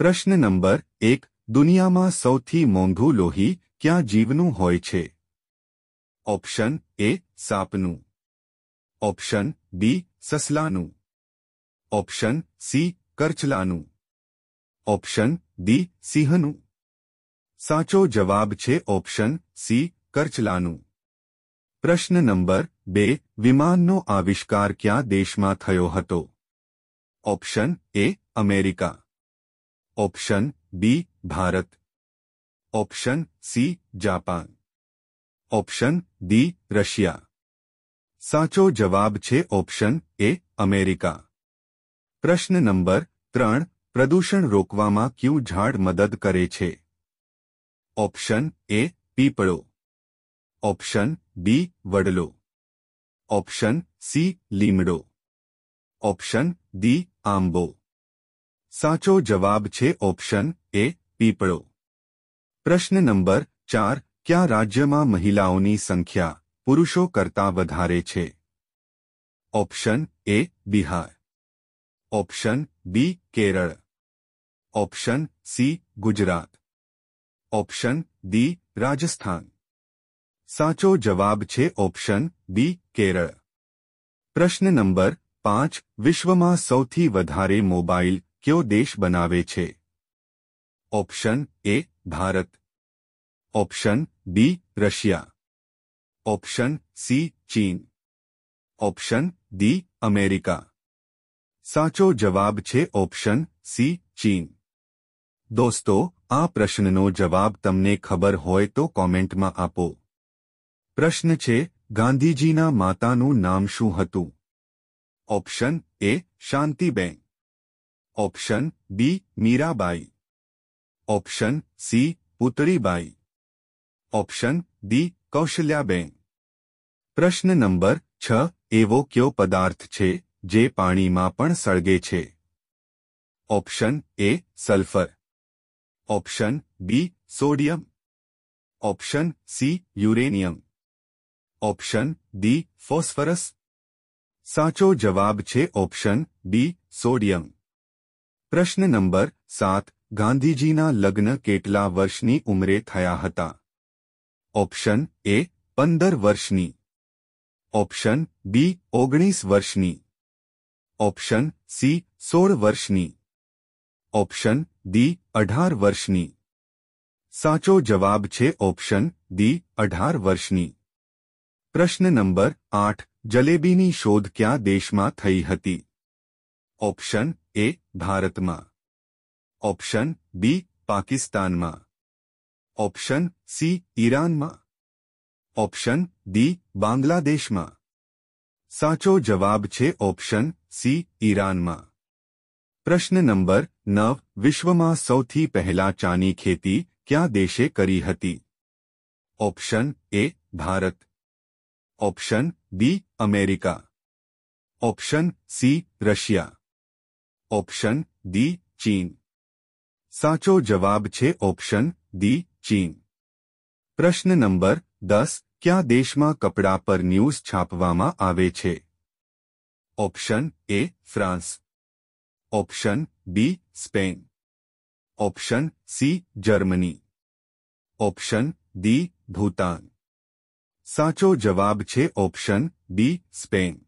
પ્રશ્ન નંબર એક દુનિયામાં સૌથી મોંઘું લોહી ક્યાં જીવનું હોય છે ઓપ્શન એ સાપનું ઓપ્શન બી સસલાનું ઓપ્શન સી કરચલાનું ઓપ્શન ડી સિંહનું સાચો જવાબ છે ઓપ્શન સી કરચલાનું પ્રશ્ન નંબર બે વિમાનનો આવિષ્કાર ક્યાં દેશમાં થયો હતો option A America option B Bharat option C Japan option D Russia સાચો જવાબ છે ઓપ્શન એ અમેરિકા પ્રશ્ન નંબર ત્રણ પ્રદૂષણ રોકવામાં ક્યું ઝાડ મદદ કરે છે ઓપ્શન એ પીપળો ઓપ્શન બી વડલો ઓપ્શન સી લીમડો ઓપ્શન ડી આંબો साचो जवाब छे ऑप्शन ए पीपड़ो प्रश्न नंबर चार क्या राज्य में महिलाओं की संख्या पुरुषों करता वधारे छे option A Bihar option B Kerala option C Gujarat option D Rajasthan साचो जवाब छे ऑप्शन बी केरल प्रश्न नंबर पांच विश्व में सौ मोबाइल કયો દેશ બનાવે છે option A Bharat option B Russia option C ચીન ઓપ્શન ડી અમેરિકા સાચો જવાબ છે ઓપ્શન સી ચીન દોસ્તો આ પ્રશ્નનો જવાબ તમને ખબર હોય તો કોમેન્ટમાં આપો પ્રશ્ન છે ગાંધીજીના માતાનું નામ શું હતું option A Shantiben option B Mirabai option C Putlibai option D Kaushalyaben પ્રશ્ન નંબર છ એવો કયો પદાર્થ છે જે પાણીમાં પણ સળગે છે option A sulphur option B sodium option C uranium option D phosphorus સાચો જવાબ છે ઓપ્શન ડી સોડિયમ प्रश्न नंबर सात गांधीजी लग्न के वर्षनी उम्रे थया था ऑप्शन ए पंदर वर्षनी ऑप्शन बी ओगनीस वर्षनी ऑप्शन सी सोल वर्षनी ऑप्शन डी अठार वर्षनी साचो जवाब छे ऑप्शन डी अठार वर्षनी प्रश्न नंबर आठ जलेबीनी शोध क्या देश में थी ऑप्शन ए भारत में ऑप्शन बी पाकिस्तान में ऑप्शन सी ईरान में ऑप्शन डी बांग्लादेश में साचो जवाब छे ऑप्शन सी ईरान में प्रश्न नंबर नव विश्व में सौ पहला चानी खेती क्या देशे करी हती? Option A Bharat option B America option C Russia option D चीन साचो जवाब छे ऑप्शन दी चीन प्रश्न नंबर दस क्या देश में कपड़ा पर न्यूज छापवामा option A France option B Spain option C Germany option D Bhutan साचो जवाब छे ऑप्शन बी स्पेन